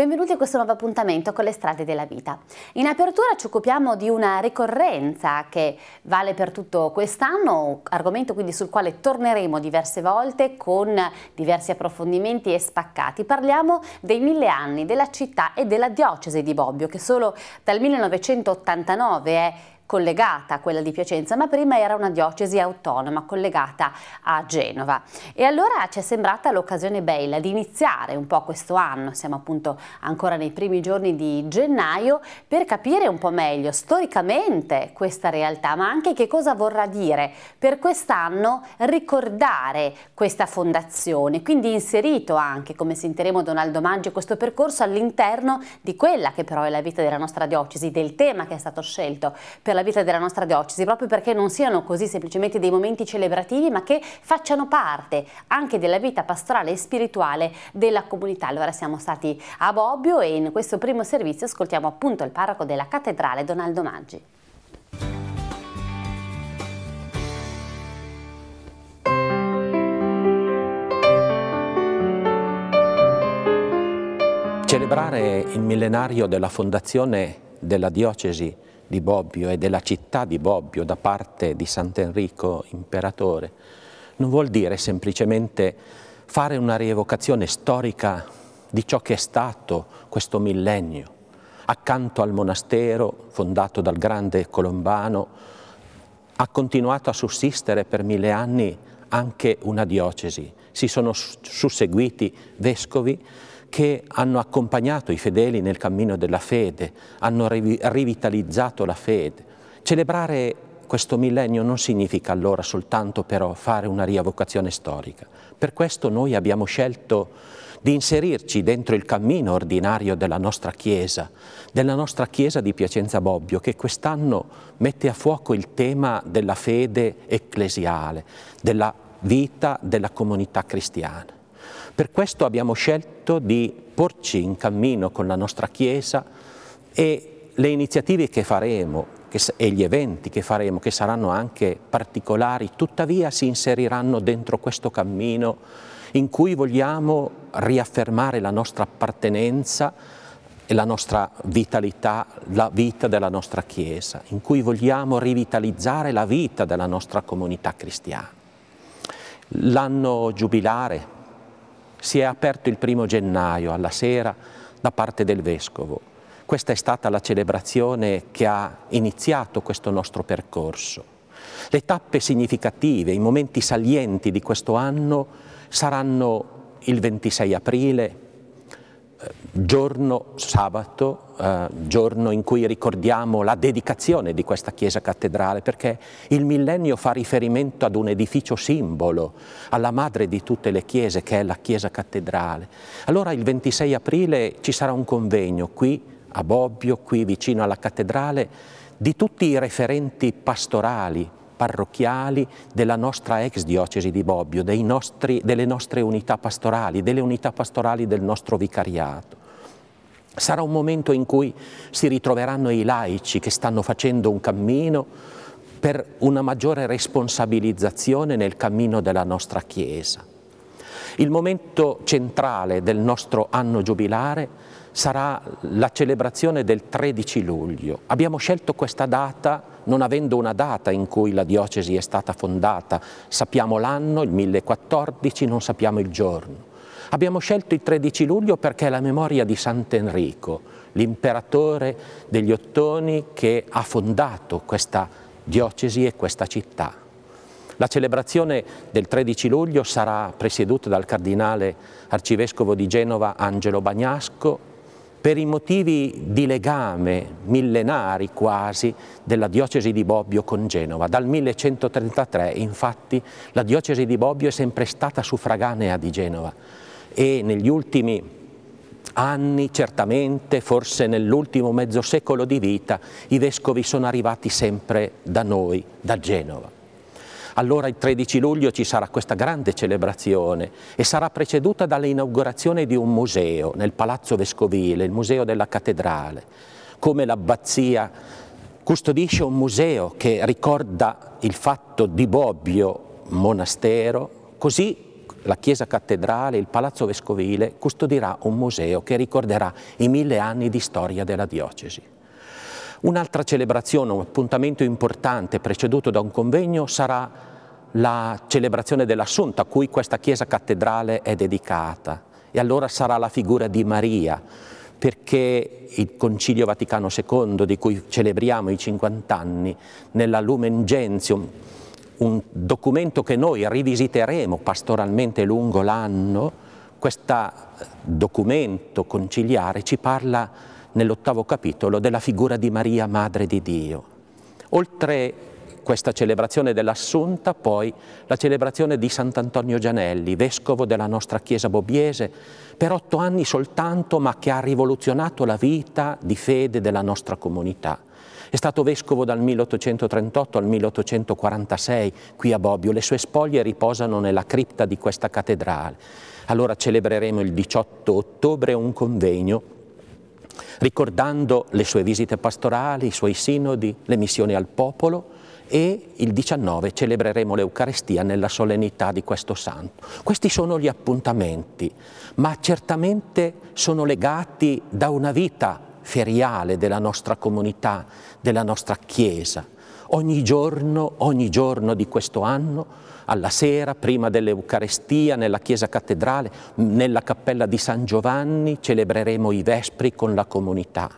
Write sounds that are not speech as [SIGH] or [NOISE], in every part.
Benvenuti a questo nuovo appuntamento con le strade della vita. In apertura ci occupiamo di una ricorrenza che vale per tutto quest'anno, argomento quindi sul quale torneremo diverse volte con diversi approfondimenti e spaccati. Parliamo dei mille anni della città e della diocesi di Bobbio che solo dal 1989 è collegata a quella di Piacenza, ma prima era una diocesi autonoma collegata a Genova. E allora ci è sembrata l'occasione bella di iniziare un po' questo anno, siamo appunto ancora nei primi giorni di gennaio, per capire un po' meglio storicamente questa realtà, ma anche che cosa vorrà dire per quest'anno ricordare questa fondazione, quindi inserito anche, come sentiremo Donaldo Maggio, questo percorso all'interno di quella che però è la vita della nostra diocesi, del tema che è stato scelto per la la vita della nostra diocesi, proprio perché non siano così semplicemente dei momenti celebrativi, ma che facciano parte anche della vita pastorale e spirituale della comunità. Allora siamo stati a Bobbio e in questo primo servizio ascoltiamo appunto il parroco della cattedrale Donaldo Maggi. Celebrare il millenario della fondazione della diocesi di Bobbio e della città di Bobbio da parte di Sant'Enrico imperatore non vuol dire semplicemente fare una rievocazione storica di ciò che è stato questo millennio. Accanto al monastero fondato dal grande Colombano ha continuato a sussistere per mille anni anche una diocesi. Si sono susseguiti vescovi che hanno accompagnato i fedeli nel cammino della fede, hanno rivitalizzato la fede. Celebrare questo millennio non significa allora soltanto però fare una riavocazione storica. Per questo noi abbiamo scelto di inserirci dentro il cammino ordinario della nostra Chiesa, della nostra Chiesa di Piacenza Bobbio, che quest'anno mette a fuoco il tema della fede ecclesiale, della vita della comunità cristiana. Per questo abbiamo scelto di porci in cammino con la nostra Chiesa e le iniziative che faremo che, e gli eventi che faremo, che saranno anche particolari, tuttavia si inseriranno dentro questo cammino in cui vogliamo riaffermare la nostra appartenenza e la nostra vitalità, la vita della nostra Chiesa, in cui vogliamo rivitalizzare la vita della nostra comunità cristiana. L'anno giubilare si è aperto il primo gennaio alla sera da parte del Vescovo. Questa è stata la celebrazione che ha iniziato questo nostro percorso. Le tappe significative, i momenti salienti di questo anno saranno il 26 aprile, giorno sabato, eh, giorno in cui ricordiamo la dedicazione di questa chiesa cattedrale, perché il millennio fa riferimento ad un edificio simbolo, alla madre di tutte le chiese, che è la chiesa cattedrale. Allora il 26 aprile ci sarà un convegno qui a Bobbio, qui vicino alla cattedrale, di tutti i referenti pastorali parrocchiali della nostra ex diocesi di Bobbio, nostri, delle nostre unità pastorali, delle unità pastorali del nostro vicariato. Sarà un momento in cui si ritroveranno i laici che stanno facendo un cammino per una maggiore responsabilizzazione nel cammino della nostra Chiesa. Il momento centrale del nostro anno giubilare sarà la celebrazione del 13 luglio. Abbiamo scelto questa data non avendo una data in cui la diocesi è stata fondata, sappiamo l'anno, il 1014, non sappiamo il giorno. Abbiamo scelto il 13 luglio perché è la memoria di Sant'Enrico, l'imperatore degli Ottoni che ha fondato questa diocesi e questa città. La celebrazione del 13 luglio sarà presieduta dal cardinale arcivescovo di Genova Angelo Bagnasco, per i motivi di legame millenari quasi della diocesi di Bobbio con Genova. Dal 1133 infatti la diocesi di Bobbio è sempre stata suffraganea di Genova e negli ultimi anni, certamente, forse nell'ultimo mezzo secolo di vita, i vescovi sono arrivati sempre da noi, da Genova. Allora il 13 luglio ci sarà questa grande celebrazione e sarà preceduta dall'inaugurazione di un museo nel Palazzo Vescovile, il Museo della Cattedrale, come l'abbazia custodisce un museo che ricorda il fatto di Bobbio monastero, così la chiesa cattedrale, il palazzo vescovile custodirà un museo che ricorderà i mille anni di storia della diocesi. Un'altra celebrazione, un appuntamento importante preceduto da un convegno sarà la celebrazione dell'Assunta, a cui questa chiesa cattedrale è dedicata. E allora sarà la figura di Maria, perché il Concilio Vaticano II, di cui celebriamo i 50 anni, nella Lumen Gentium, un documento che noi rivisiteremo pastoralmente lungo l'anno, questo eh, documento conciliare ci parla nell'ottavo capitolo della figura di Maria, Madre di Dio. Oltre questa celebrazione dell'Assunta, poi la celebrazione di Sant'Antonio Gianelli, vescovo della nostra chiesa bobbiese, per otto anni soltanto, ma che ha rivoluzionato la vita di fede della nostra comunità. È stato vescovo dal 1838 al 1846 qui a Bobbio, le sue spoglie riposano nella cripta di questa cattedrale. Allora celebreremo il 18 ottobre un convegno ricordando le sue visite pastorali, i suoi sinodi, le missioni al popolo e il 19 celebreremo l'Eucarestia nella solennità di questo santo. Questi sono gli appuntamenti, ma certamente sono legati da una vita feriale della nostra comunità, della nostra Chiesa. Ogni giorno, ogni giorno di questo anno, alla sera, prima dell'Eucarestia, nella chiesa cattedrale, nella cappella di San Giovanni, celebreremo i Vespri con la comunità.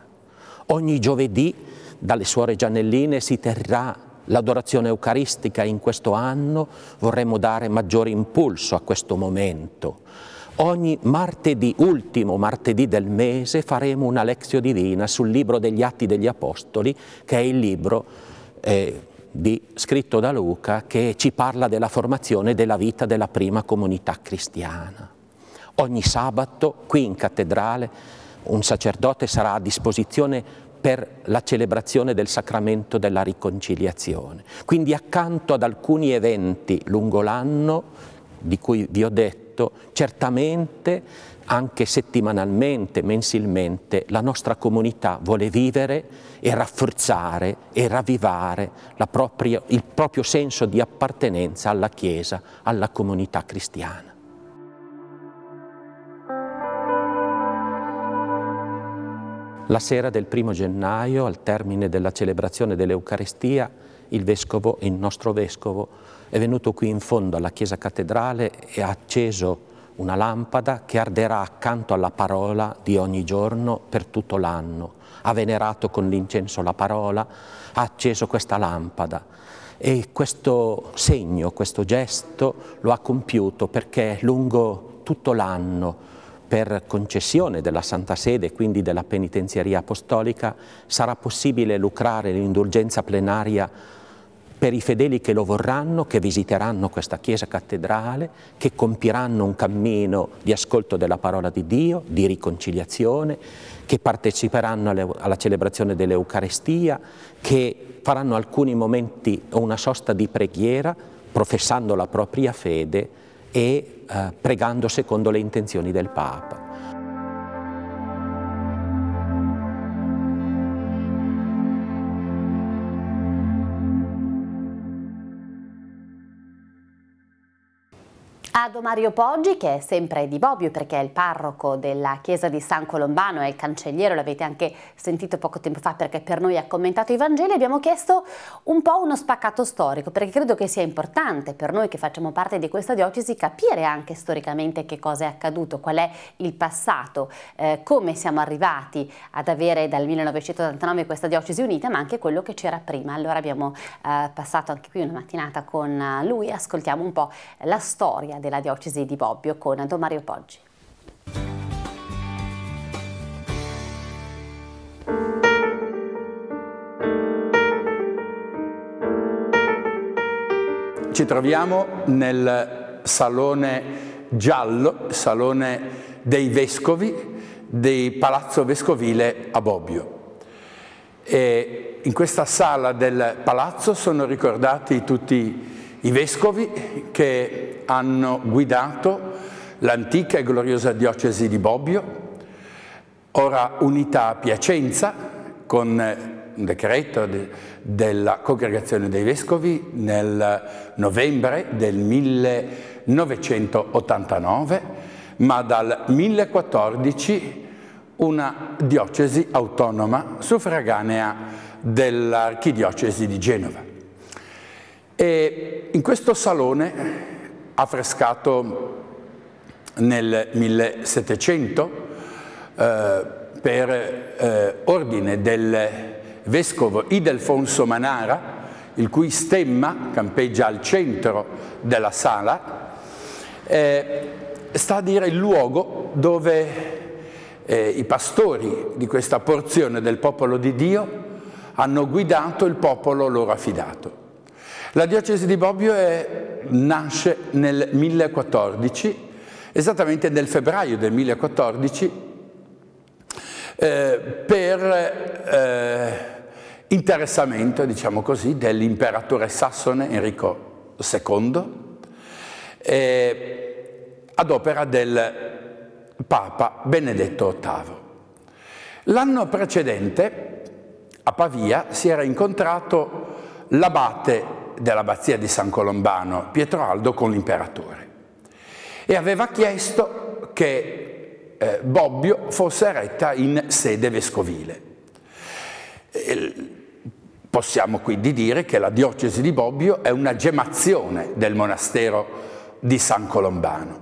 Ogni giovedì dalle suore Giannelline si terrà L'adorazione eucaristica in questo anno vorremmo dare maggiore impulso a questo momento. Ogni martedì, ultimo martedì del mese, faremo una lezione divina sul libro degli Atti degli Apostoli, che è il libro eh, di, scritto da Luca che ci parla della formazione della vita della prima comunità cristiana. Ogni sabato qui in cattedrale un sacerdote sarà a disposizione per la celebrazione del sacramento della riconciliazione. Quindi accanto ad alcuni eventi lungo l'anno, di cui vi ho detto, certamente anche settimanalmente, mensilmente, la nostra comunità vuole vivere e rafforzare e ravvivare propria, il proprio senso di appartenenza alla Chiesa, alla comunità cristiana. La sera del primo gennaio, al termine della celebrazione dell'Eucarestia, il vescovo, il nostro vescovo, è venuto qui in fondo alla chiesa cattedrale e ha acceso una lampada che arderà accanto alla parola di ogni giorno per tutto l'anno. Ha venerato con l'incenso la parola, ha acceso questa lampada e questo segno, questo gesto lo ha compiuto perché lungo tutto l'anno per concessione della Santa Sede, e quindi della penitenziaria apostolica, sarà possibile lucrare l'indulgenza plenaria per i fedeli che lo vorranno, che visiteranno questa chiesa cattedrale, che compiranno un cammino di ascolto della parola di Dio, di riconciliazione, che parteciperanno alla celebrazione dell'Eucarestia, che faranno alcuni momenti o una sosta di preghiera professando la propria fede e eh, pregando secondo le intenzioni del Papa. Mario Poggi che è sempre di Bobbio perché è il parroco della chiesa di San Colombano, è il cancelliere, l'avete anche sentito poco tempo fa perché per noi ha commentato i Vangeli, abbiamo chiesto un po' uno spaccato storico perché credo che sia importante per noi che facciamo parte di questa diocesi capire anche storicamente che cosa è accaduto, qual è il passato, eh, come siamo arrivati ad avere dal 1989 questa diocesi unita ma anche quello che c'era prima. Allora abbiamo eh, passato anche qui una mattinata con eh, lui, ascoltiamo un po' la storia della diocesi Diocesi di Bobbio con Don Mario Poggi. Ci troviamo nel salone giallo, salone dei vescovi, del palazzo vescovile a Bobbio. E in questa sala del palazzo sono ricordati tutti i i vescovi che hanno guidato l'antica e gloriosa diocesi di Bobbio, ora unità a Piacenza con eh, un decreto de, della Congregazione dei Vescovi nel novembre del 1989, ma dal 2014 una diocesi autonoma suffraganea dell'archidiocesi di Genova. E in questo salone, affrescato nel 1700, eh, per eh, ordine del vescovo Idelfonso Manara, il cui stemma campeggia al centro della sala, eh, sta a dire il luogo dove eh, i pastori di questa porzione del popolo di Dio hanno guidato il popolo loro affidato. La diocesi di Bobbio è, nasce nel 1014, esattamente nel febbraio del 1014, eh, per eh, interessamento, diciamo così, dell'imperatore sassone Enrico II eh, ad opera del Papa Benedetto VIII. L'anno precedente a Pavia si era incontrato l'abate dell'abbazia di San Colombano, Pietro Aldo, con l'imperatore e aveva chiesto che eh, Bobbio fosse eretta in sede vescovile. E, possiamo quindi dire che la diocesi di Bobbio è una gemazione del monastero di San Colombano.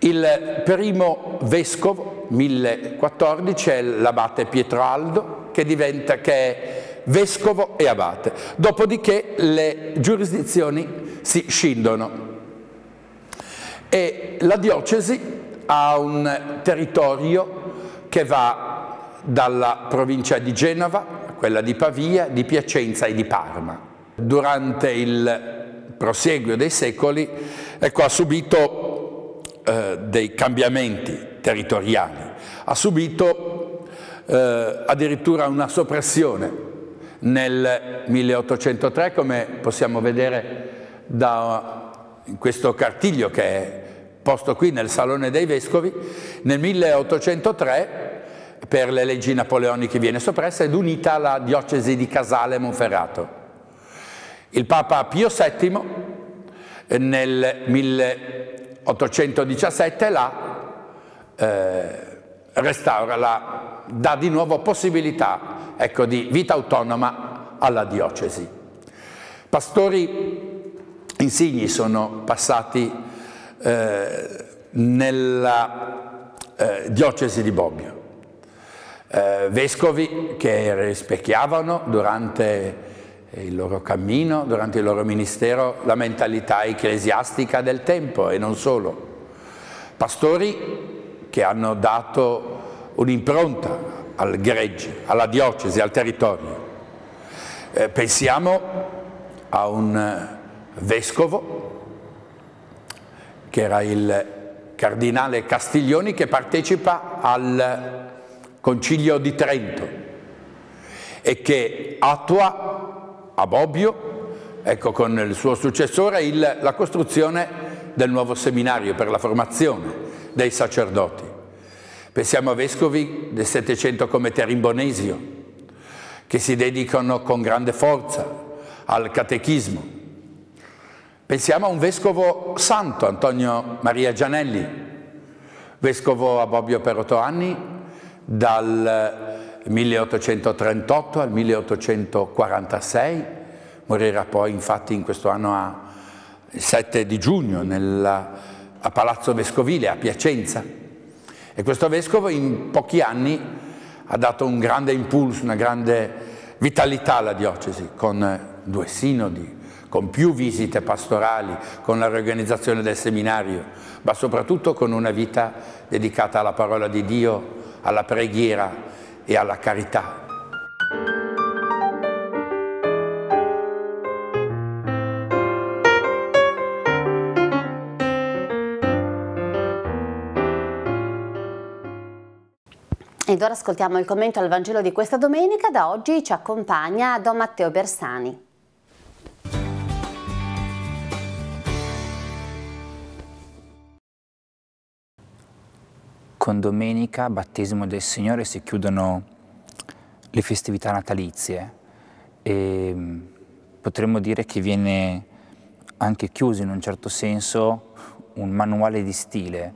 Il primo vescovo, 1014, è l'abate Pietro Aldo, che diventa, che è vescovo e abate. Dopodiché le giurisdizioni si scindono e la diocesi ha un territorio che va dalla provincia di Genova, quella di Pavia, di Piacenza e di Parma. Durante il proseguio dei secoli ecco, ha subito eh, dei cambiamenti territoriali, ha subito eh, addirittura una soppressione nel 1803, come possiamo vedere da questo cartiglio che è posto qui nel Salone dei Vescovi, nel 1803 per le leggi napoleoniche viene soppressa ed unita la diocesi di Casale Monferrato. Il Papa Pio VII nel 1817 la eh, restaura, la, dà di nuovo possibilità ecco, di vita autonoma alla diocesi. Pastori insigni sono passati eh, nella eh, diocesi di Bobbio, eh, vescovi che rispecchiavano durante il loro cammino, durante il loro ministero, la mentalità ecclesiastica del tempo e non solo. Pastori che hanno dato un'impronta al gregge, alla diocesi, al territorio. Eh, pensiamo a un eh, vescovo che era il cardinale Castiglioni che partecipa al concilio di Trento e che attua a Bobbio, ecco con il suo successore, il, la costruzione del nuovo seminario per la formazione dei sacerdoti. Pensiamo a vescovi del Settecento come Terimbonesio, che si dedicano con grande forza al catechismo. Pensiamo a un vescovo santo, Antonio Maria Gianelli, vescovo a Bobbio per otto anni, dal 1838 al 1846, morirà poi infatti in questo anno a, il 7 di giugno nella, a Palazzo Vescovile a Piacenza. E questo vescovo in pochi anni ha dato un grande impulso, una grande vitalità alla diocesi, con due sinodi, con più visite pastorali, con la riorganizzazione del seminario, ma soprattutto con una vita dedicata alla parola di Dio, alla preghiera e alla carità, Ed ora ascoltiamo il commento al Vangelo di questa domenica, da oggi ci accompagna Don Matteo Bersani. Con domenica, battesimo del Signore, si chiudono le festività natalizie e mm, potremmo dire che viene anche chiuso in un certo senso un manuale di stile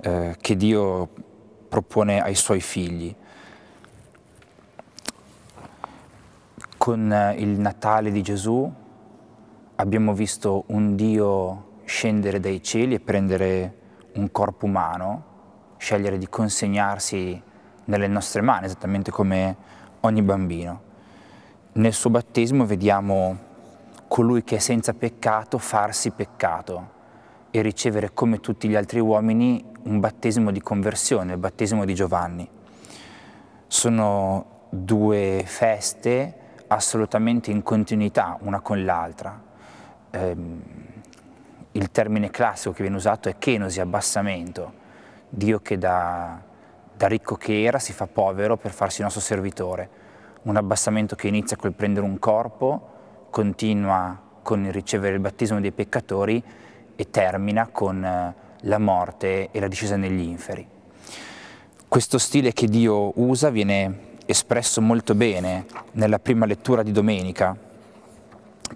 eh, che Dio propone ai suoi figli. Con eh, il Natale di Gesù abbiamo visto un Dio scendere dai cieli e prendere un corpo umano, scegliere di consegnarsi nelle nostre mani, esattamente come ogni bambino. Nel suo battesimo vediamo colui che è senza peccato farsi peccato, e ricevere come tutti gli altri uomini un battesimo di conversione, il battesimo di Giovanni. Sono due feste assolutamente in continuità una con l'altra. Eh, il termine classico che viene usato è kenosi, abbassamento. Dio che da, da ricco che era si fa povero per farsi nostro servitore. Un abbassamento che inizia col prendere un corpo, continua con il ricevere il battesimo dei peccatori e termina con eh, la morte e la discesa negli inferi. Questo stile che Dio usa viene espresso molto bene nella prima lettura di domenica,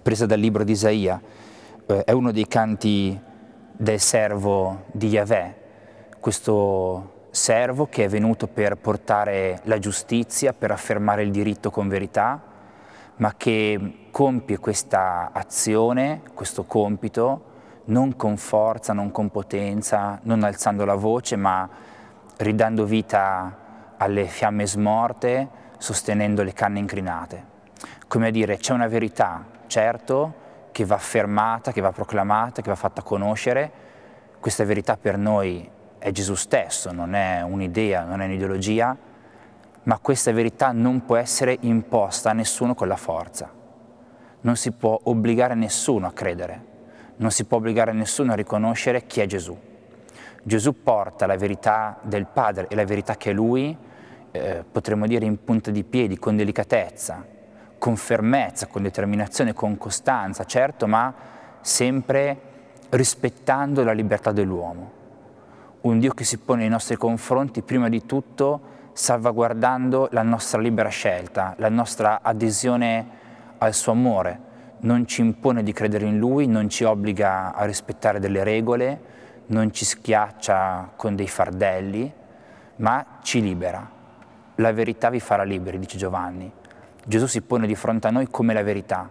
presa dal libro di Isaia. Eh, è uno dei canti del servo di Yahweh, questo servo che è venuto per portare la giustizia, per affermare il diritto con verità, ma che compie questa azione, questo compito, non con forza, non con potenza, non alzando la voce, ma ridando vita alle fiamme smorte, sostenendo le canne incrinate. Come a dire, c'è una verità, certo, che va affermata, che va proclamata, che va fatta conoscere. Questa verità per noi è Gesù stesso, non è un'idea, non è un'ideologia, ma questa verità non può essere imposta a nessuno con la forza. Non si può obbligare nessuno a credere non si può obbligare nessuno a riconoscere chi è Gesù. Gesù porta la verità del Padre e la verità che è Lui, eh, potremmo dire in punta di piedi, con delicatezza, con fermezza, con determinazione, con costanza, certo, ma sempre rispettando la libertà dell'uomo. Un Dio che si pone nei nostri confronti prima di tutto salvaguardando la nostra libera scelta, la nostra adesione al suo amore, non ci impone di credere in lui, non ci obbliga a rispettare delle regole, non ci schiaccia con dei fardelli, ma ci libera. La verità vi farà liberi, dice Giovanni. Gesù si pone di fronte a noi come la verità,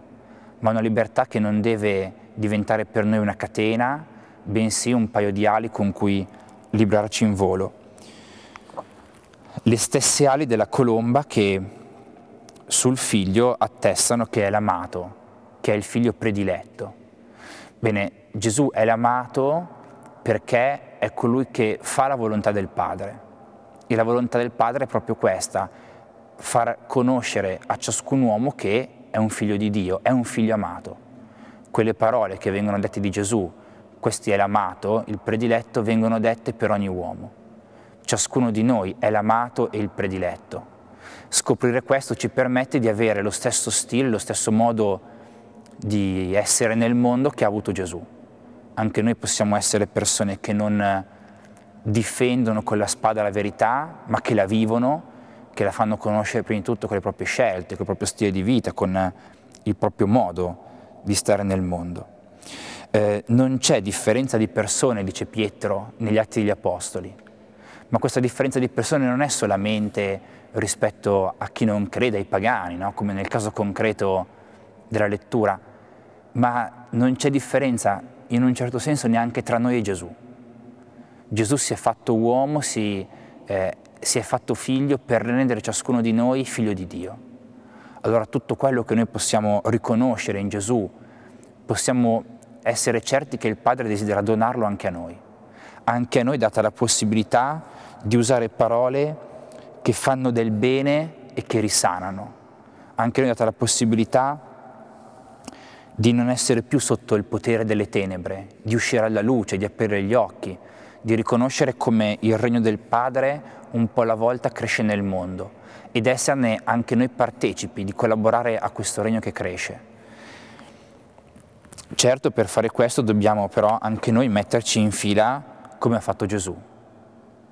ma una libertà che non deve diventare per noi una catena, bensì un paio di ali con cui librarci in volo. Le stesse ali della colomba che sul figlio attestano che è l'amato, che è il figlio prediletto. Bene, Gesù è l'amato perché è colui che fa la volontà del Padre. E la volontà del Padre è proprio questa, far conoscere a ciascun uomo che è un figlio di Dio, è un figlio amato. Quelle parole che vengono dette di Gesù, questo è l'amato, il prediletto, vengono dette per ogni uomo. Ciascuno di noi è l'amato e il prediletto. Scoprire questo ci permette di avere lo stesso stile, lo stesso modo di di essere nel mondo che ha avuto Gesù. Anche noi possiamo essere persone che non eh, difendono con la spada la verità, ma che la vivono, che la fanno conoscere prima di tutto con le proprie scelte, con il proprio stile di vita, con eh, il proprio modo di stare nel mondo. Eh, non c'è differenza di persone, dice Pietro, negli atti degli Apostoli, ma questa differenza di persone non è solamente rispetto a chi non crede ai pagani, no? come nel caso concreto della lettura, ma non c'è differenza in un certo senso neanche tra noi e Gesù. Gesù si è fatto uomo, si, eh, si è fatto figlio per rendere ciascuno di noi figlio di Dio. Allora tutto quello che noi possiamo riconoscere in Gesù, possiamo essere certi che il Padre desidera donarlo anche a noi. Anche a noi data la possibilità di usare parole che fanno del bene e che risanano. Anche a noi data la possibilità di non essere più sotto il potere delle tenebre, di uscire alla luce, di aprire gli occhi, di riconoscere come il regno del Padre un po' alla volta cresce nel mondo ed esserne anche noi partecipi, di collaborare a questo regno che cresce. Certo, per fare questo dobbiamo però anche noi metterci in fila come ha fatto Gesù.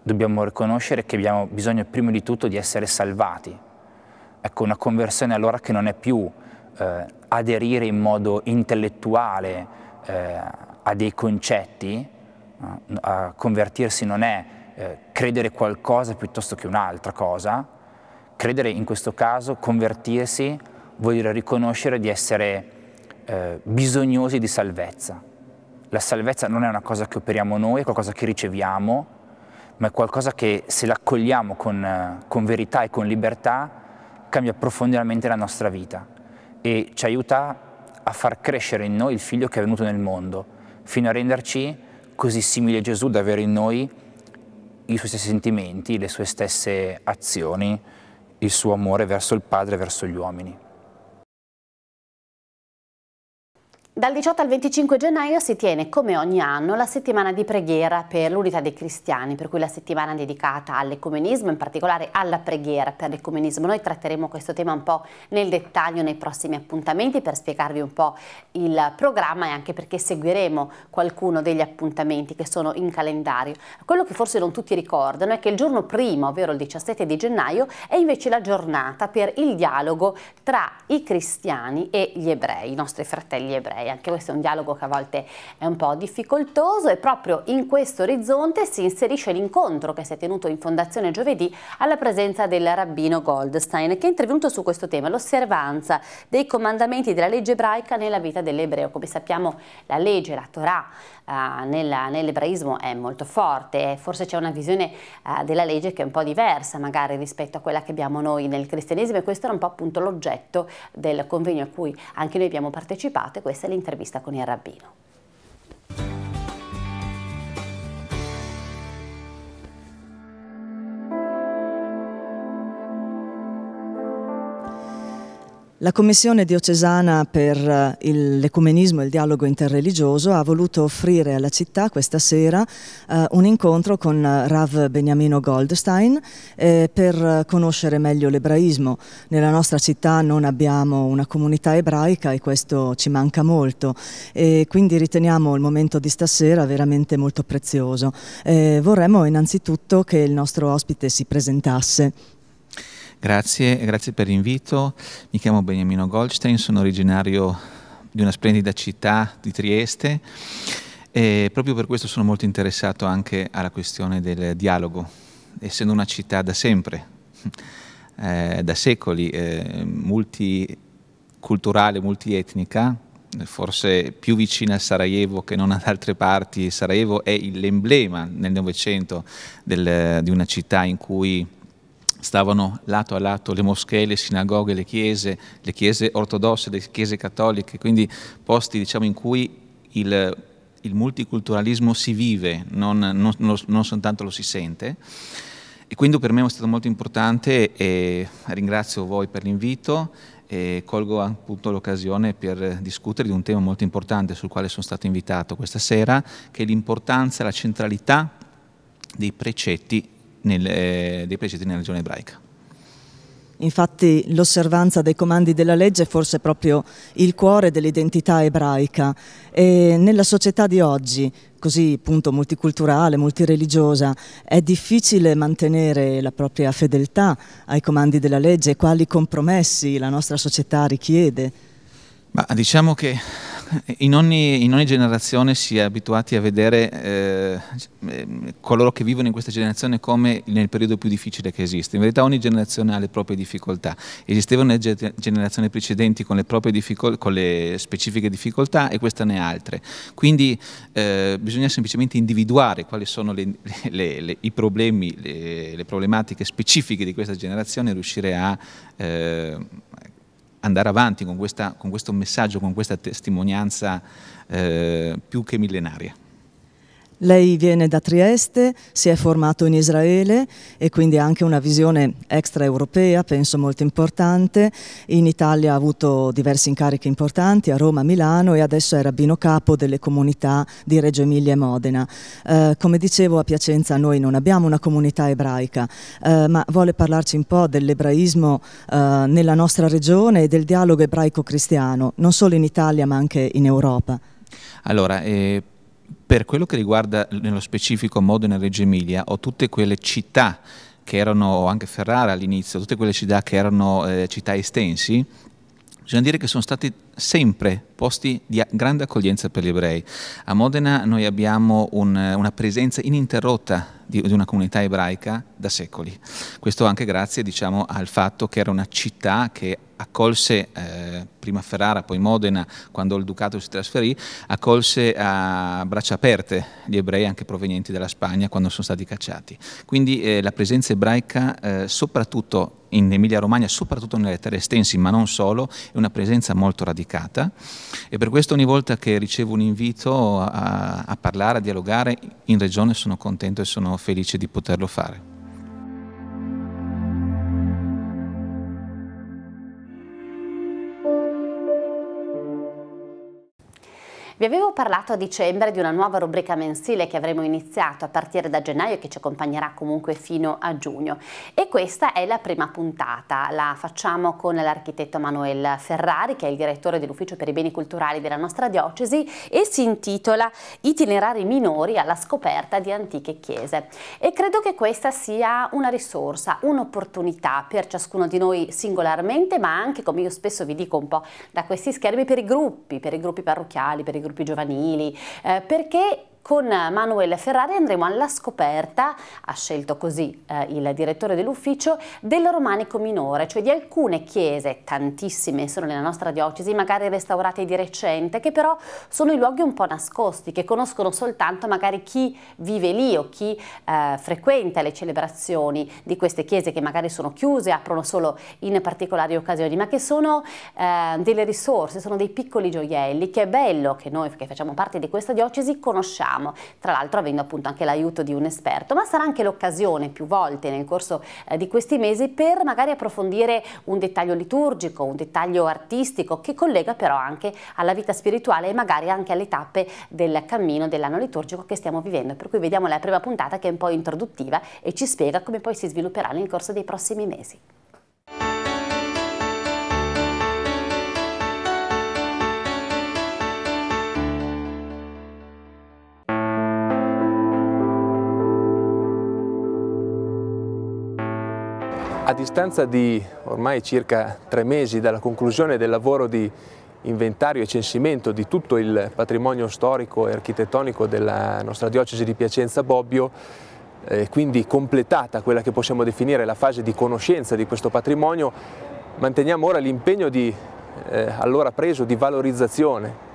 Dobbiamo riconoscere che abbiamo bisogno prima di tutto di essere salvati. Ecco, una conversione allora che non è più eh, aderire in modo intellettuale eh, a dei concetti, eh, a convertirsi non è eh, credere qualcosa piuttosto che un'altra cosa, credere in questo caso, convertirsi, vuol dire riconoscere di essere eh, bisognosi di salvezza. La salvezza non è una cosa che operiamo noi, è qualcosa che riceviamo, ma è qualcosa che se l'accogliamo con, eh, con verità e con libertà cambia profondamente la nostra vita e ci aiuta a far crescere in noi il figlio che è venuto nel mondo, fino a renderci così simili a Gesù da avere in noi i suoi stessi sentimenti, le sue stesse azioni, il suo amore verso il Padre e verso gli uomini. Dal 18 al 25 gennaio si tiene, come ogni anno, la settimana di preghiera per l'unità dei cristiani, per cui la settimana dedicata all'ecumenismo, in particolare alla preghiera per l'ecumenismo. Noi tratteremo questo tema un po' nel dettaglio nei prossimi appuntamenti per spiegarvi un po' il programma e anche perché seguiremo qualcuno degli appuntamenti che sono in calendario. Quello che forse non tutti ricordano è che il giorno primo, ovvero il 17 di gennaio, è invece la giornata per il dialogo tra i cristiani e gli ebrei, i nostri fratelli ebrei lei. Anche questo è un dialogo che a volte è un po' difficoltoso e proprio in questo orizzonte si inserisce l'incontro che si è tenuto in Fondazione giovedì alla presenza del rabbino Goldstein che è intervenuto su questo tema, l'osservanza dei comandamenti della legge ebraica nella vita dell'ebreo. Come sappiamo la legge, la Torah uh, nell'ebraismo nell è molto forte, forse c'è una visione uh, della legge che è un po' diversa magari rispetto a quella che abbiamo noi nel cristianesimo e questo era un po' appunto l'oggetto del convegno a cui anche noi abbiamo partecipato e questa è l'intervista con il rabbino. La Commissione diocesana per eh, l'ecumenismo e il dialogo interreligioso ha voluto offrire alla città questa sera eh, un incontro con eh, Rav Beniamino Goldstein eh, per eh, conoscere meglio l'ebraismo. Nella nostra città non abbiamo una comunità ebraica e questo ci manca molto e quindi riteniamo il momento di stasera veramente molto prezioso. Eh, vorremmo innanzitutto che il nostro ospite si presentasse. Grazie, grazie per l'invito. Mi chiamo Beniamino Goldstein, sono originario di una splendida città di Trieste e proprio per questo sono molto interessato anche alla questione del dialogo, essendo una città da sempre, [LAUGHS] eh, da secoli, eh, multiculturale, multietnica, forse più vicina a Sarajevo che non ad altre parti. Sarajevo è l'emblema nel Novecento di una città in cui stavano lato a lato le moschee, le sinagoghe, le chiese, le chiese ortodosse, le chiese cattoliche, quindi posti diciamo, in cui il, il, multiculturalismo si vive, non, non, non, soltanto lo si sente. E quindi per me è stato molto importante e ringrazio voi per l'invito e colgo appunto l'occasione per discutere di un tema molto importante sul quale sono stato invitato questa sera, che è l'importanza, la centralità dei precetti nel, eh, dei precedenti nella regione ebraica. Infatti l'osservanza dei comandi della legge è forse proprio il cuore dell'identità ebraica e nella società di oggi, così appunto multiculturale, multireligiosa, è difficile mantenere la propria fedeltà ai comandi della legge quali compromessi la nostra società richiede? Ma diciamo che in ogni, in ogni, generazione si è abituati a vedere eh, eh, coloro che vivono in questa generazione come nel periodo più difficile che esiste. In verità ogni generazione ha le proprie difficoltà. Esistevano le generazioni precedenti con le, difficol con le specifiche difficoltà e questa ne ha altre. Quindi eh, bisogna semplicemente individuare quali sono le, le, i problemi, le, problematiche specifiche di questa generazione e riuscire a... Eh, andare avanti con, questa, con questo messaggio, con questa testimonianza eh, più che millenaria. Lei viene da Trieste, si è formato in Israele e quindi ha anche una visione extraeuropea, penso molto importante. In Italia ha avuto diversi incarichi importanti a Roma, a Milano e adesso è rabbino capo delle comunità di Reggio Emilia e Modena. Eh, come dicevo a Piacenza noi non abbiamo una comunità ebraica, eh, ma vuole parlarci un po' dell'ebraismo eh, nella nostra regione e del dialogo ebraico-cristiano, non solo in Italia ma anche in Europa. Allora, eh, per quello che riguarda nello specifico Modena e Reggio Emilia, o tutte quelle città che erano, anche Ferrara all'inizio, tutte quelle città che erano eh, città estensi, Bisogna dire che sono stati sempre posti di grande accoglienza per gli ebrei. A Modena noi abbiamo un, una presenza ininterrotta di, di, una comunità ebraica da secoli. Questo anche grazie diciamo, al fatto che era una città che accolse eh, prima Ferrara, poi Modena, quando il Ducato si trasferì, accolse a braccia aperte gli ebrei anche provenienti dalla Spagna quando sono stati cacciati. Quindi eh, la presenza ebraica, eh, soprattutto in Emilia-Romagna, soprattutto nelle terre estensi, ma non solo, è una presenza molto radicata e per questo ogni volta che ricevo un invito a, a parlare, a dialogare in regione sono contento e sono felice di poterlo fare. Vi avevo parlato a dicembre di una nuova rubrica mensile che avremo iniziato a partire da gennaio e che ci accompagnerà comunque fino a giugno e questa è la prima puntata, la facciamo con l'architetto Manuel Ferrari che è il direttore dell'ufficio per i beni culturali della nostra diocesi e si intitola Itinerari minori alla scoperta di antiche chiese e credo che questa sia una risorsa, un'opportunità per ciascuno di noi singolarmente ma anche come io spesso vi dico un po' da questi schermi per i gruppi, per i gruppi parrocchiali, per i gruppi gruppi giovanili, eh, perché con Manuel Ferrari andremo alla scoperta, ha scelto così eh, il direttore dell'ufficio, del romanico minore, cioè di alcune chiese, tantissime sono nella nostra diocesi, magari restaurate di recente, che però sono i luoghi un po' nascosti, che conoscono soltanto magari chi vive lì o chi eh, frequenta le celebrazioni di queste chiese che magari sono chiuse, aprono solo in particolari occasioni, ma che sono eh, delle risorse, sono dei piccoli gioielli che è bello che noi che facciamo parte di questa diocesi conosciamo ramo, tra l'altro avendo appunto anche l'aiuto di un esperto, ma sarà anche l'occasione più volte nel corso eh, di questi mesi per magari approfondire un dettaglio liturgico, un dettaglio artistico che collega però anche alla vita spirituale e magari anche alle tappe del cammino dell'anno liturgico che stiamo vivendo, per cui vediamo la prima puntata che è un po' introduttiva e ci spiega come poi si svilupperà nel corso dei prossimi mesi. distanza di ormai circa tre mesi dalla conclusione del lavoro di inventario e censimento di tutto il patrimonio storico e architettonico della nostra diocesi di Piacenza Bobbio, eh, quindi completata quella che possiamo definire la fase di conoscenza di questo patrimonio, manteniamo ora l'impegno di eh, allora preso di valorizzazione.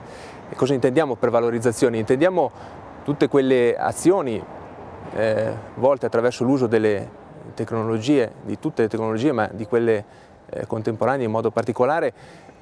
E cosa intendiamo per valorizzazione? Intendiamo tutte quelle azioni eh, volte attraverso l'uso delle tecnologie, di tutte le tecnologie, ma di quelle eh, contemporanee in modo particolare,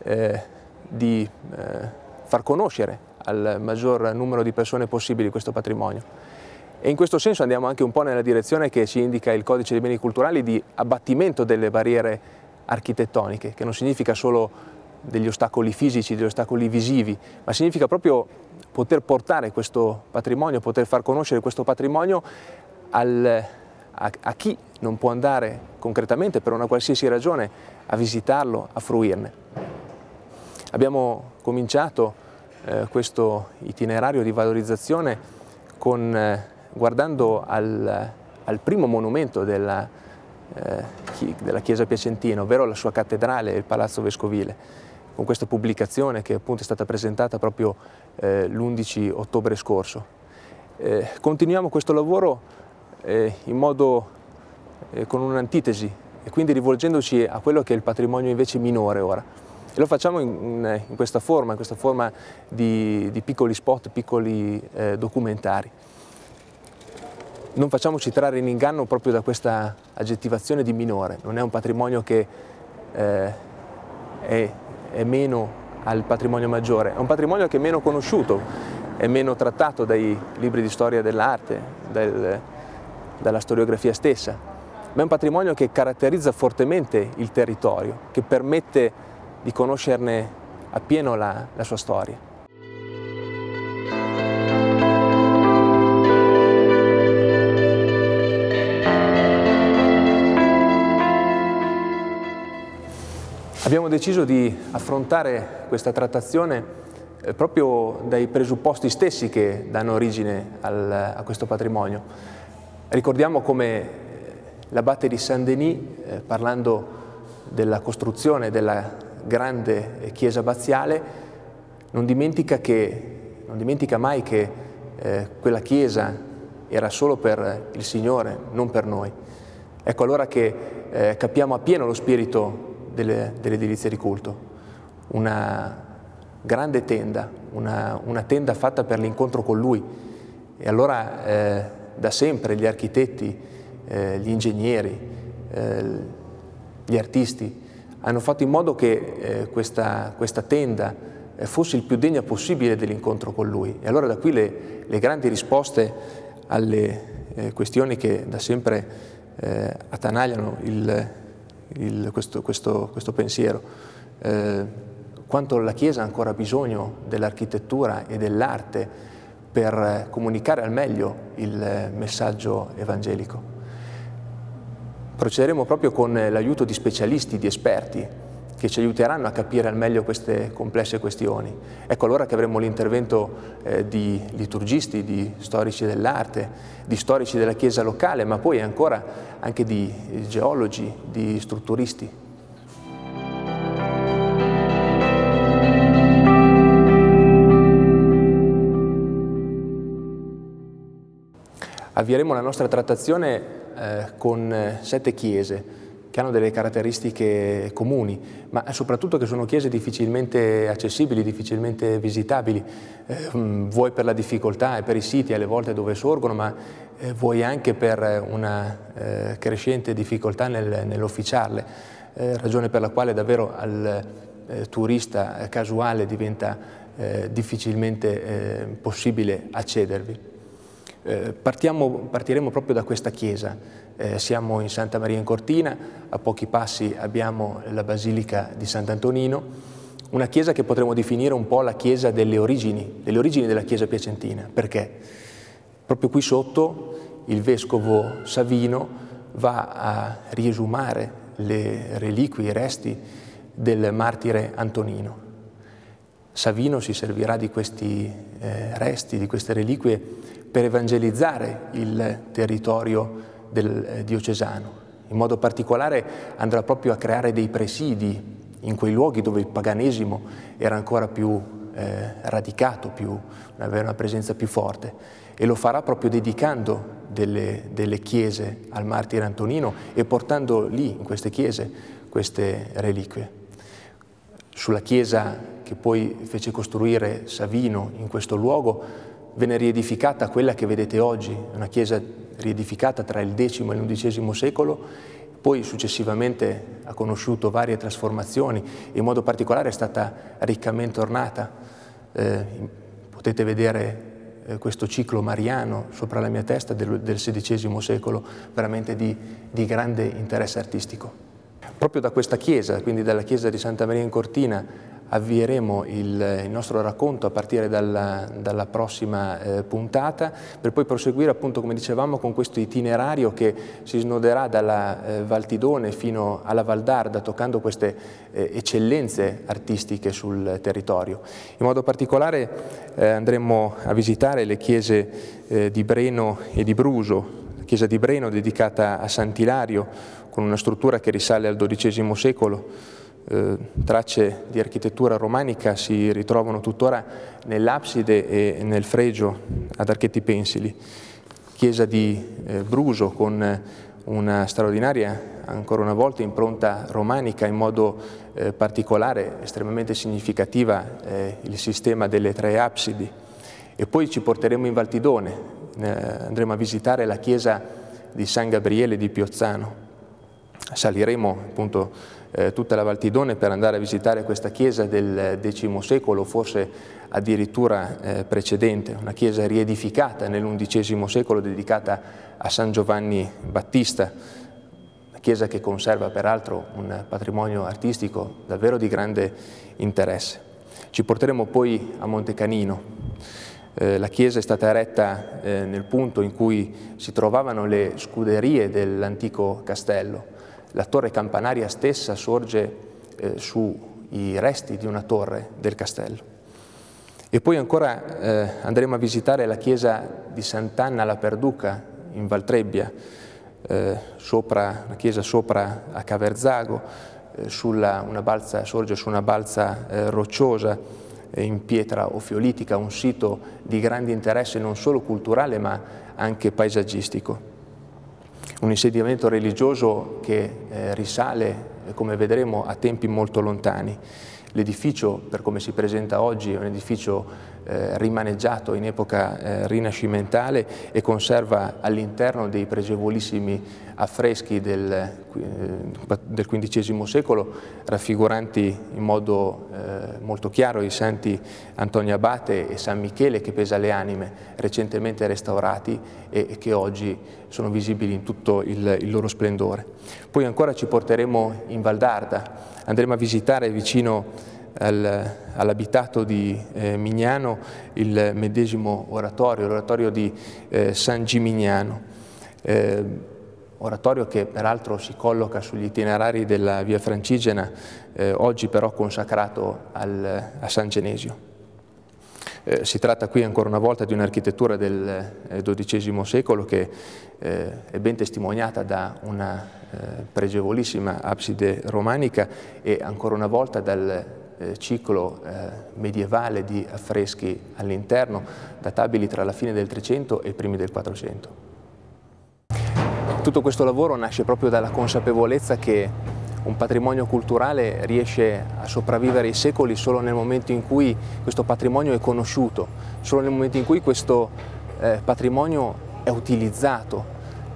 eh, di eh, far conoscere al maggior numero di persone possibili questo patrimonio. E in questo senso andiamo anche un po' nella direzione che ci indica il codice dei beni culturali di abbattimento delle barriere architettoniche, che non significa solo degli ostacoli fisici, degli ostacoli visivi, ma significa proprio poter portare questo patrimonio, poter far conoscere questo patrimonio al, a, a, chi non può andare concretamente per una qualsiasi ragione a visitarlo, a fruirne. Abbiamo cominciato eh, questo itinerario di valorizzazione con, eh, guardando al, al, primo monumento della, eh, della Chiesa Piacentina, ovvero la sua cattedrale, il Palazzo Vescovile, con questa pubblicazione che appunto è stata presentata proprio eh, l'11 ottobre scorso. Eh, continuiamo questo lavoro eh, in modo eh, con un'antitesi e quindi rivolgendoci a quello che è il patrimonio invece minore ora. E lo facciamo in, in questa forma, in questa forma di, di piccoli spot, piccoli eh, documentari. Non facciamoci trarre in inganno proprio da questa aggettivazione di minore, non è un patrimonio che eh, è, è meno al patrimonio maggiore, è un patrimonio che è meno conosciuto, è meno trattato dai libri di storia dell'arte, del, dalla storiografia stessa ma è un patrimonio che caratterizza fortemente il territorio, che permette di conoscerne appieno la, la sua storia. Abbiamo deciso di affrontare questa trattazione eh, proprio dai presupposti stessi che danno origine al, a questo patrimonio. Ricordiamo come L'abate di Saint-Denis, eh, parlando della costruzione della grande chiesa abbaziale, non dimentica, che, non dimentica mai che eh, quella chiesa era solo per il Signore, non per noi. Ecco allora che eh, capiamo appieno lo spirito delle, dell'edilizia di culto. Una grande tenda, una, una, tenda fatta per l'incontro con Lui. E allora eh, da sempre gli architetti, eh, gli ingegneri, eh, gli artisti, hanno fatto in modo che eh, questa, questa, tenda fosse il più degna possibile dell'incontro con lui. E allora da qui le, le grandi risposte alle questioni che da sempre attanagliano il, il, questo, questo, questo, pensiero. quanto la Chiesa ha ancora bisogno dell'architettura e dell'arte per comunicare al meglio il messaggio evangelico procederemo proprio con eh, l'aiuto di specialisti, di esperti, che ci aiuteranno a capire al meglio queste complesse questioni. Ecco allora che avremo l'intervento eh, di liturgisti, di storici dell'arte, di storici della Chiesa locale, ma poi ancora anche di eh, geologi, di strutturisti. Avvieremo la nostra trattazione eh, con eh, sette chiese che hanno delle caratteristiche comuni, ma soprattutto che sono chiese difficilmente accessibili, difficilmente visitabili, eh, mm, vuoi per la difficoltà e per i siti alle volte dove sorgono, ma eh, vuoi anche per una eh, crescente difficoltà nel, nell'officiarle, eh, ragione per la quale davvero al eh, turista casuale diventa difficilmente possibile accedervi. Eh, partiamo, partiremo proprio da questa chiesa, eh, siamo in Santa Maria in Cortina, a pochi passi abbiamo la Basilica di Sant'Antonino, una chiesa che potremmo definire un po' la chiesa delle origini, delle origini della chiesa piacentina, perché proprio qui sotto il vescovo Savino va a riesumare le reliquie, i resti del martire Antonino. Savino si servirà di questi eh, resti, di queste reliquie, per evangelizzare il territorio del eh, diocesano. In modo particolare andrà proprio a creare dei presidi in quei luoghi dove il paganesimo era ancora più eh, radicato, più, aveva una presenza più forte e lo farà proprio dedicando delle, delle chiese al martire Antonino e portando lì, in queste chiese, queste reliquie. Sulla chiesa che poi fece costruire Savino in questo luogo venne riedificata quella che vedete oggi, una chiesa riedificata tra il X e l'undicesimo secolo, poi successivamente ha conosciuto varie trasformazioni, in modo particolare è stata riccamente ornata. Eh, potete vedere eh, questo ciclo mariano sopra la mia testa del, del XVI secolo, veramente di, di grande interesse artistico. Proprio da questa chiesa, quindi dalla chiesa di Santa Maria in Cortina, avvieremo il, il, nostro racconto a partire dalla, dalla prossima eh, puntata per poi proseguire appunto come dicevamo con questo itinerario che si snoderà dalla eh, Valtidone fino alla Valdarda toccando queste eh, eccellenze artistiche sul territorio. In modo particolare eh, andremo a visitare le chiese eh, di Breno e di Bruso, la chiesa di Breno dedicata a Sant'Ilario con una struttura che risale al XII secolo, eh, tracce di architettura romanica si ritrovano tuttora nell'abside e nel fregio ad archetti pensili. Chiesa di eh, Bruso con eh, una straordinaria, ancora una volta, impronta romanica, in modo eh, particolare, estremamente significativa, eh, il sistema delle tre absidi. E poi ci porteremo in Valtidone, andremo a visitare la chiesa di San Gabriele di Piozzano saliremo appunto eh, tutta la Valtidone per andare a visitare questa chiesa del X eh, secolo, forse addirittura eh, precedente, una chiesa riedificata nell'undicesimo secolo dedicata a San Giovanni Battista, una chiesa che conserva peraltro un patrimonio artistico davvero di grande interesse. Ci porteremo poi a Montecanino, eh, la chiesa è stata eretta eh, nel punto in cui si trovavano le scuderie dell'antico castello la torre campanaria stessa sorge eh, sui resti di una torre del castello. E poi ancora eh, andremo a visitare la chiesa di Sant'Anna la Perduca in Valtrebbia, eh, chiesa sopra a Caverzago, eh, sulla, una balza, sorge su una balza eh, rocciosa eh, in pietra ofiolitica, un sito di grande interesse non solo culturale ma anche paesaggistico un insediamento religioso che eh, risale, eh, come vedremo, a tempi molto lontani. L'edificio, per come si presenta oggi, è un edificio eh, rimaneggiato in epoca eh, rinascimentale e conserva all'interno dei pregevolissimi affreschi del, eh, del, XV secolo raffiguranti in modo eh, molto chiaro i santi Antonio Abate e San Michele che pesa le anime recentemente restaurati e, e che oggi sono visibili in tutto il, il loro splendore. Poi ancora ci porteremo in Valdarda, andremo a visitare vicino all'abitato di eh, Mignano il medesimo oratorio, l'oratorio di eh, San Gimignano, eh, oratorio che peraltro si colloca sugli itinerari della Via Francigena, oggi però consacrato al, a San Genesio. Eh, si tratta qui ancora una volta di un'architettura del XII secolo che eh, è ben testimoniata da una pregevolissima abside romanica e ancora una volta dal eh, ciclo eh, medievale di affreschi all'interno, databili tra la fine del 300 e i primi del 400. Tutto questo lavoro nasce proprio dalla consapevolezza che un patrimonio culturale riesce a sopravvivere i secoli solo nel momento in cui questo patrimonio è conosciuto, solo nel momento in cui questo eh, patrimonio è utilizzato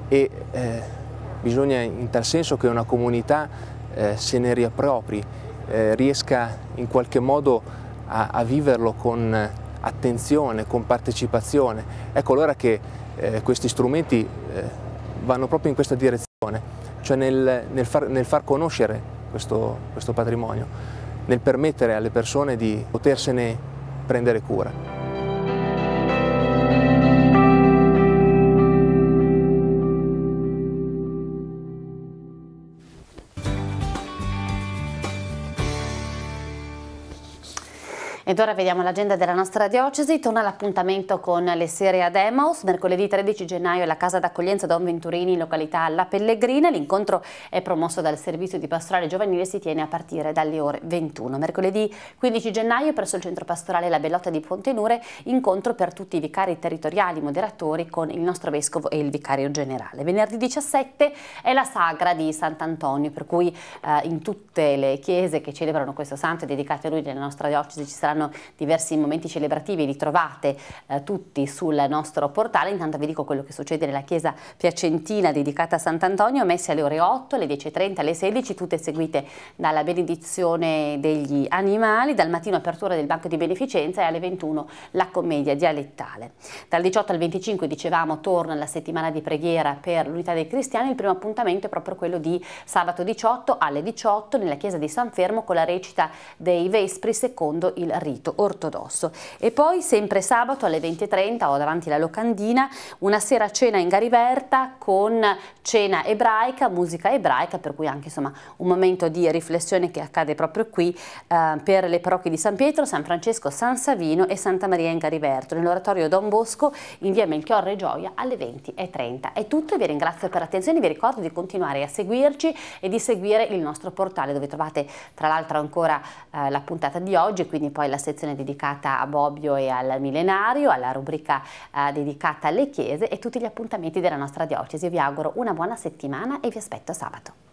e eh, bisogna in tal senso che una comunità eh, se ne riappropri eh, riesca in qualche modo a, a, viverlo con attenzione, con partecipazione. Ecco allora che eh, questi strumenti eh, vanno proprio in questa direzione, cioè nel, nel, far, nel far, conoscere questo, questo patrimonio, nel permettere alle persone di potersene prendere cura. Ed ora vediamo l'agenda della nostra diocesi, torna l'appuntamento con le serie ad Emmaus, mercoledì 13 gennaio alla casa d'accoglienza Don Venturini in località La Pellegrina, l'incontro è promosso dal servizio di pastorale giovanile e si tiene a partire dalle ore 21. Mercoledì 15 gennaio presso il centro pastorale La Bellotta di Pontenure, incontro per tutti i vicari territoriali, moderatori con il nostro vescovo e il vicario generale. Venerdì 17 è la sagra di Sant'Antonio, per cui eh, in tutte le chiese che celebrano questo santo e dedicate a lui nella nostra diocesi ci saranno saranno diversi momenti celebrativi, li trovate eh, tutti sul nostro portale. Intanto vi dico quello che succede nella chiesa piacentina dedicata a Sant'Antonio, messe alle ore 8, alle 10.30, alle 16, tutte seguite dalla benedizione degli animali, dal mattino apertura del banco di beneficenza e alle 21 la commedia dialettale. Dal 18 al 25, dicevamo, torna la settimana di preghiera per l'unità dei cristiani, il primo appuntamento è proprio quello di sabato 18 alle 18 nella chiesa di San Fermo con la recita dei Vespri secondo il rito marito ortodosso. E poi sempre sabato alle 20.30 o davanti alla locandina una sera cena in Gariberta con cena ebraica, musica ebraica, per cui anche insomma un momento di riflessione che accade proprio qui eh, per le parrocchie di San Pietro, San Francesco, San Savino e Santa Maria in Gariberto, nell'oratorio Don Bosco in via Melchiorre Gioia alle 20.30. È tutto, vi ringrazio per l'attenzione, vi ricordo di continuare a seguirci e di seguire il nostro portale dove trovate tra l'altro ancora eh, la puntata di oggi, quindi poi la sezione dedicata a Bobbio e al millenario, alla rubrica eh, dedicata alle chiese e tutti gli appuntamenti della nostra diocesi. Vi auguro una buona settimana e vi aspetto sabato.